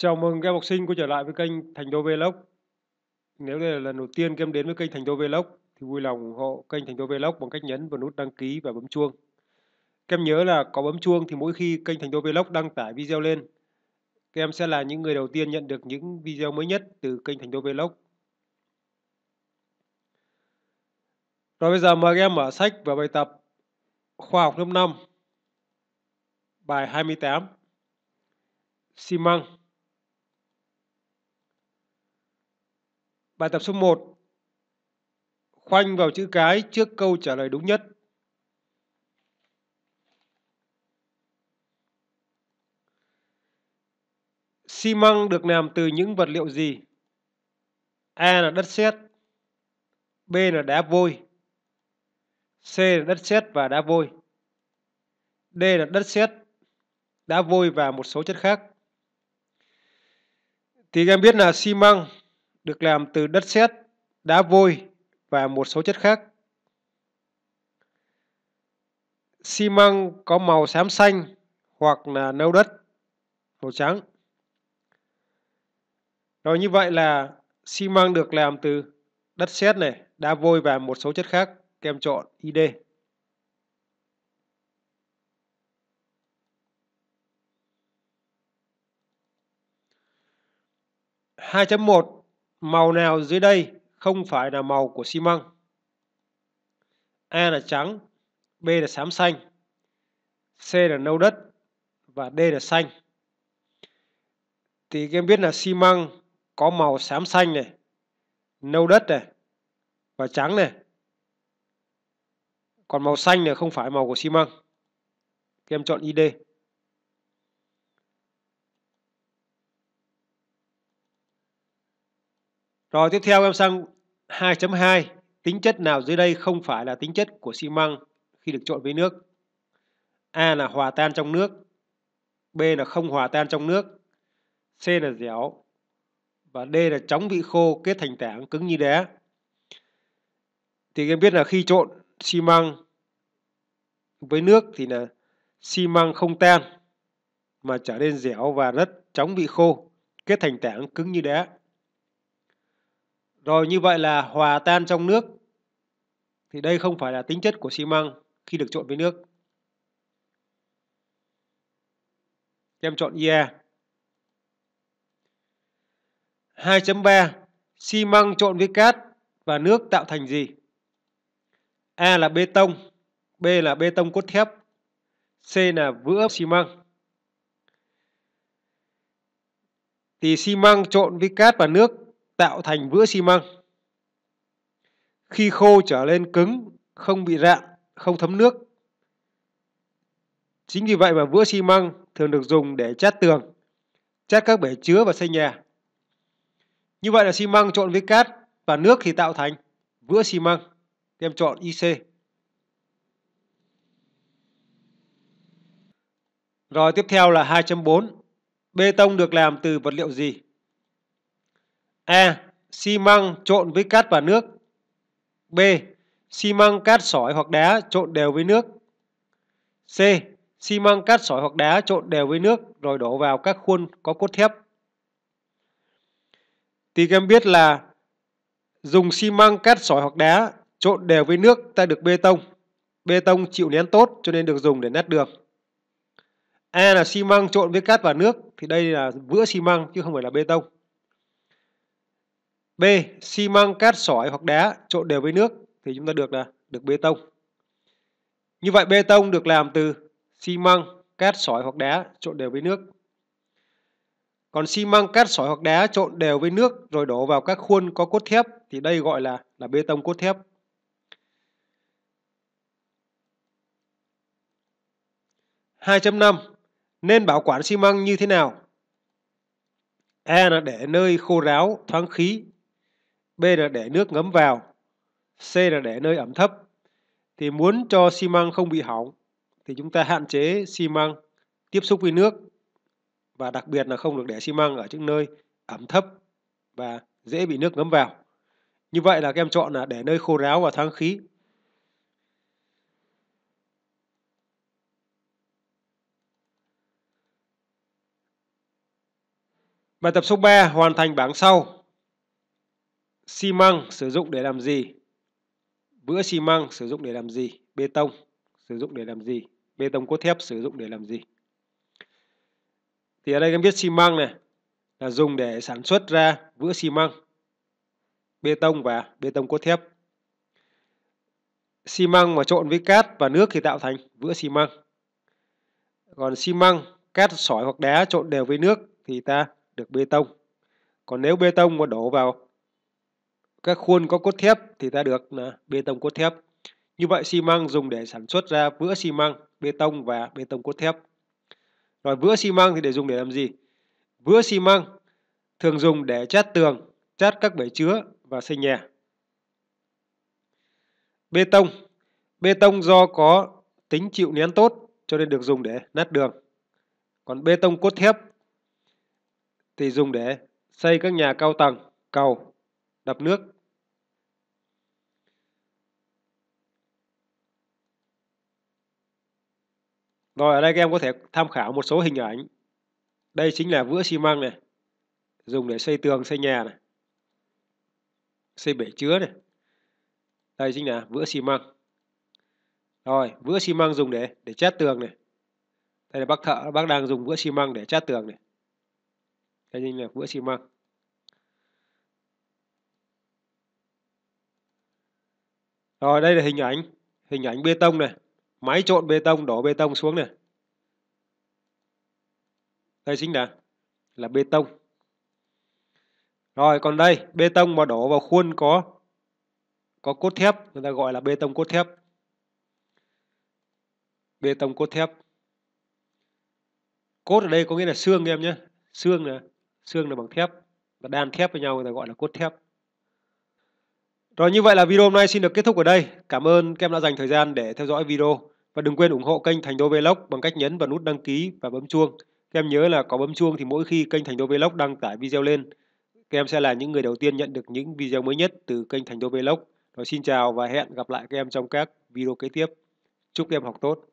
Chào mừng các học sinh quay trở lại với kênh Thành Đô Vlog. Nếu đây là lần đầu tiên các em đến với kênh Thành Đô Vlog thì vui lòng ủng hộ kênh Thành Đô Vlog bằng cách nhấn vào nút đăng ký và bấm chuông. Các em nhớ là có bấm chuông thì mỗi khi kênh Thành Đô Vlog đăng tải video lên, các em sẽ là những người đầu tiên nhận được những video mới nhất từ kênh Thành Đô Vlog. Rồi bây giờ mời các em mở sách và bài tập khoa học lớp 5 bài 28 xi măng Bài tập số 1. Khoanh vào chữ cái trước câu trả lời đúng nhất. Xi măng được làm từ những vật liệu gì? A là đất sét, B là đá vôi, C là đất sét và đá vôi. D là đất sét, đá vôi và một số chất khác. Thì các em biết là xi măng được làm từ đất sét, đá vôi và một số chất khác. Xi măng có màu xám xanh hoặc là nâu đất màu trắng. Rồi như vậy là xi măng được làm từ đất sét này, đá vôi và một số chất khác. Các trộn chọn ID. hai chấm một Màu nào dưới đây không phải là màu của xi măng? A là trắng, B là xám xanh, C là nâu đất và D là xanh. Thì các em biết là xi măng có màu xám xanh này, nâu đất này và trắng này. Còn màu xanh này không phải màu của xi măng. Các em chọn ID. Rồi tiếp theo em sang 2.2 Tính chất nào dưới đây không phải là tính chất của xi măng khi được trộn với nước A là hòa tan trong nước B là không hòa tan trong nước C là dẻo và D là chóng bị khô kết thành tảng cứng như đá thì em biết là khi trộn xi măng với nước thì là xi măng không tan mà trở nên dẻo và rất chóng bị khô kết thành tảng cứng như đá rồi như vậy là hòa tan trong nước. Thì đây không phải là tính chất của xi măng khi được trộn với nước. Em chọn IE. 2.3 Xi măng trộn với cát và nước tạo thành gì? A là bê tông, B là bê tông cốt thép, C là vữa xi măng. Thì xi măng trộn với cát và nước tạo thành vữa xi măng. Khi khô trở lên cứng, không bị rạn, không thấm nước. Chính vì vậy mà vữa xi măng thường được dùng để chát tường, chát các bể chứa và xây nhà. Như vậy là xi măng trộn với cát và nước thì tạo thành vữa xi măng, em chọn IC. Rồi tiếp theo là 2.4. Bê tông được làm từ vật liệu gì? A. Xi măng trộn với cát và nước B. Xi măng cát sỏi hoặc đá trộn đều với nước C. Xi măng cát sỏi hoặc đá trộn đều với nước rồi đổ vào các khuôn có cốt thép thì các em biết là dùng xi măng cát sỏi hoặc đá trộn đều với nước ta được bê tông. Bê tông chịu nén tốt cho nên được dùng để nát đường. A là xi măng trộn với cát và nước thì đây là vữa xi măng chứ không phải là bê tông. B. Xi măng, cát, sỏi hoặc đá trộn đều với nước thì chúng ta được là được bê tông. Như vậy bê tông được làm từ xi măng, cát, sỏi hoặc đá trộn đều với nước. Còn xi măng, cát, sỏi hoặc đá trộn đều với nước rồi đổ vào các khuôn có cốt thép thì đây gọi là là bê tông cốt thép. hai năm Nên bảo quản xi măng như thế nào? A là để nơi khô ráo, thoáng khí, B là để nước ngấm vào, C là để nơi ẩm thấp. Thì muốn cho xi măng không bị hỏng thì chúng ta hạn chế xi măng tiếp xúc với nước và đặc biệt là không được để xi măng ở những nơi ẩm thấp và dễ bị nước ngấm vào. Như vậy là các em chọn là để nơi khô ráo và thoáng khí. Bài tập số 3 hoàn thành bảng sau xi măng sử dụng để làm gì vữa xi măng sử dụng để làm gì bê tông sử dụng để làm gì bê tông cốt thép sử dụng để làm gì thì ở đây các em biết xi măng này là dùng để sản xuất ra vữa xi măng bê tông và bê tông cốt thép xi măng mà trộn với cát và nước thì tạo thành vữa xi măng còn xi măng cát sỏi hoặc đá trộn đều với nước thì ta được bê tông còn nếu bê tông mà đổ vào các khuôn có cốt thép thì ta được là bê tông cốt thép. Như vậy xi măng dùng để sản xuất ra vữa xi măng, bê tông và bê tông cốt thép. Rồi vữa xi măng thì để dùng để làm gì? Vữa xi măng thường dùng để chát tường, chát các bể chứa và xây nhà. Bê tông. Bê tông do có tính chịu nén tốt cho nên được dùng để nát đường. Còn bê tông cốt thép thì dùng để xây các nhà cao tầng, cầu đập nước Rồi ở đây các em có thể tham khảo một số hình ảnh. Đây chính là vữa xi măng này. Dùng để xây tường, xây nhà này. Xây bể chứa này. Đây chính là vữa xi măng. Rồi, vữa xi măng dùng để để chát tường này. Đây là bác thợ, bác đang dùng vữa xi măng để chát tường này. Đây chính là vữa xi măng. Rồi đây là hình ảnh, hình ảnh bê tông này, máy trộn bê tông đổ bê tông xuống này. Đây chính là là bê tông. Rồi còn đây, bê tông mà đổ vào khuôn có có cốt thép, người ta gọi là bê tông cốt thép. Bê tông cốt thép. Cốt ở đây có nghĩa là xương em nhé. Xương là xương là bằng thép, và đan thép với nhau người ta gọi là cốt thép. Rồi như vậy là video hôm nay xin được kết thúc ở đây. Cảm ơn các em đã dành thời gian để theo dõi video và đừng quên ủng hộ kênh Thành Đô Vlog bằng cách nhấn vào nút đăng ký và bấm chuông. Các em nhớ là có bấm chuông thì mỗi khi kênh Thành Đô Vlog đăng tải video lên, các em sẽ là những người đầu tiên nhận được những video mới nhất từ kênh Thành Đô Vlog. Rồi xin chào và hẹn gặp lại các em trong các video kế tiếp. Chúc các em học tốt.